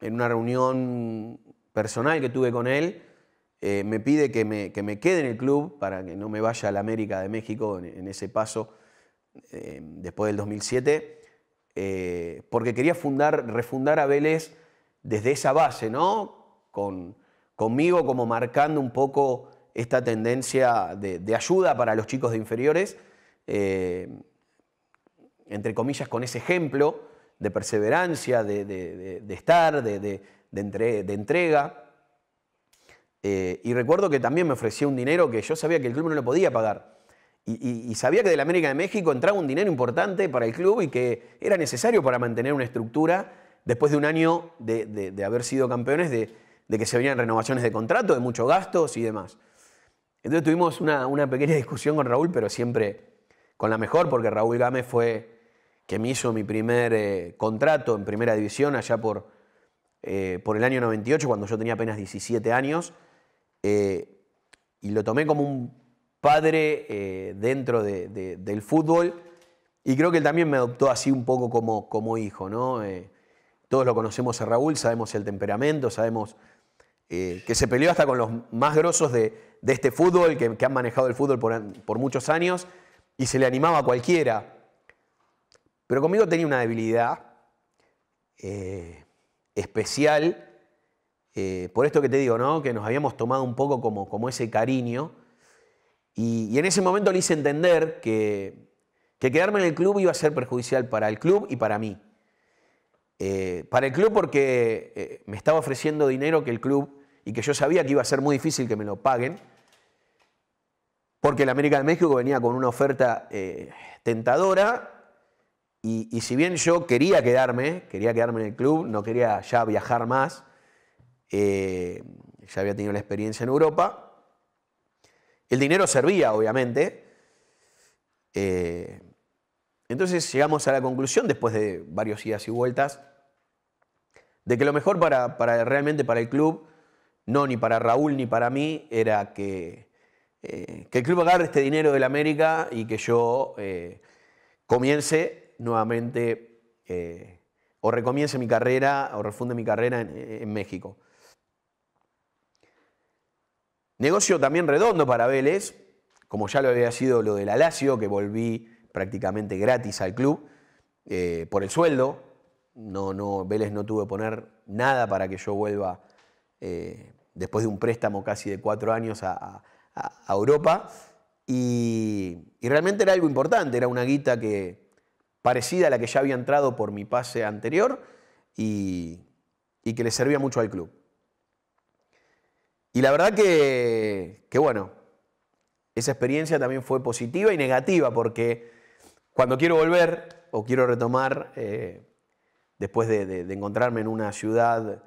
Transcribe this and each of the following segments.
en una reunión personal que tuve con él, eh, me pide que me, quede en el club para que no me vaya a la América de México en, ese paso eh, después del 2007, eh, porque quería refundar a Vélez desde esa base, conmigo como marcando un poco esta tendencia de ayuda para los chicos de inferiores, entre comillas con ese ejemplo de perseverancia, de, de estar, de, entrega. Eh, y recuerdo que también me ofrecía un dinero que yo sabía que el club no lo podía pagar. Y, sabía que de América de México entraba un dinero importante para el club y que era necesario para mantener una estructura después de un año de, haber sido campeones, de, que se venían renovaciones de contrato, de muchos gastos y demás. Entonces tuvimos una, una, pequeña discusión con Raúl, pero siempre con la mejor, porque Raúl Gámez fue que me hizo mi primer eh, contrato en primera división allá por, eh, por el año 98, cuando yo tenía apenas 17 años, eh, y lo tomé como un padre dentro del fútbol, y creo que él también me adoptó así un poco como, como hijo, ¿no? todos lo conocemos a Raúl, sabemos el temperamento, sabemos que se peleó hasta con los más grosos de, este fútbol, que, han manejado el fútbol por, por muchos años, y se le animaba a cualquiera pero conmigo tenía una debilidad eh, especial, eh, por esto que te digo, ¿no? que nos habíamos tomado un poco como, ese cariño. Y, en ese momento le hice entender que, quedarme en el club iba a ser perjudicial para el club y para mí. Eh, para el club porque me estaba ofreciendo dinero que el club y que yo sabía que iba a ser muy difícil que me lo paguen, porque el América de México venía con una oferta tentadora y, si bien yo quería quedarme, quería quedarme en el club, no quería ya viajar más, eh, ya había tenido la experiencia en Europa, el dinero servía, obviamente. Eh, entonces llegamos a la conclusión, después de varios días y vueltas, de que lo mejor para, realmente para el club, no ni para Raúl ni para mí, era que, eh, que el club agarre este dinero del América y que yo comience nuevamente eh, o recomience mi carrera o refunde mi carrera en, México. Negocio también redondo para Vélez, como ya lo había sido lo del Alacio, que volví prácticamente gratis al club eh, por el sueldo. No, no, Vélez no tuvo que poner nada para que yo vuelva eh, después de un préstamo casi de cuatro años a, Europa. y, realmente era algo importante, era una guita que, parecida a la que ya había entrado por mi pase anterior y, que le servía mucho al club. Y la verdad que, bueno, esa experiencia también fue positiva y negativa porque cuando quiero volver o quiero retomar, eh, después de, encontrarme en una ciudad,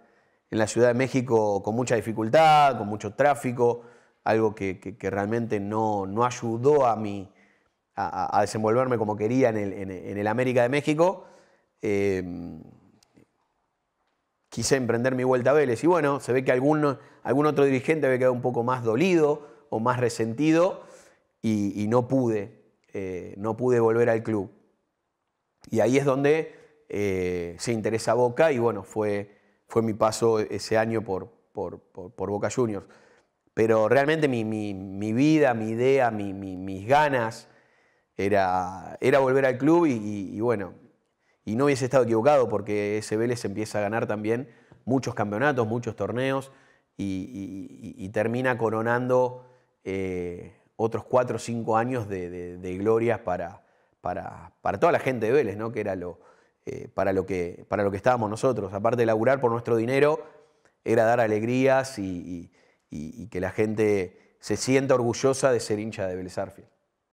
en la Ciudad de México, con mucha dificultad, con mucho tráfico, algo que, realmente no, no, ayudó a mi, a, desenvolverme como quería en el, América de México, em, quise emprender mi vuelta a Vélez. Y bueno, se ve que algún, algún otro dirigente había quedado un poco más dolido o más resentido y, no pude, eh, no pude volver al club. Y ahí es donde eh, se interesa Boca y bueno, fue, fue mi paso ese año por, Boca Juniors. Pero realmente mi, vida, mi idea, mis ganas era, era volver al club y, bueno, y no hubiese estado equivocado porque ese Vélez empieza a ganar también muchos campeonatos, muchos torneos y, termina coronando eh, otros cuatro o cinco años de, de, glorias para, para, toda la gente de Vélez, ¿no? que era lo, eh, para, lo que, para lo que estábamos nosotros. Aparte de laburar por nuestro dinero, era dar alegrías y que la gente se sienta orgullosa de ser hincha de Vélez Arfield.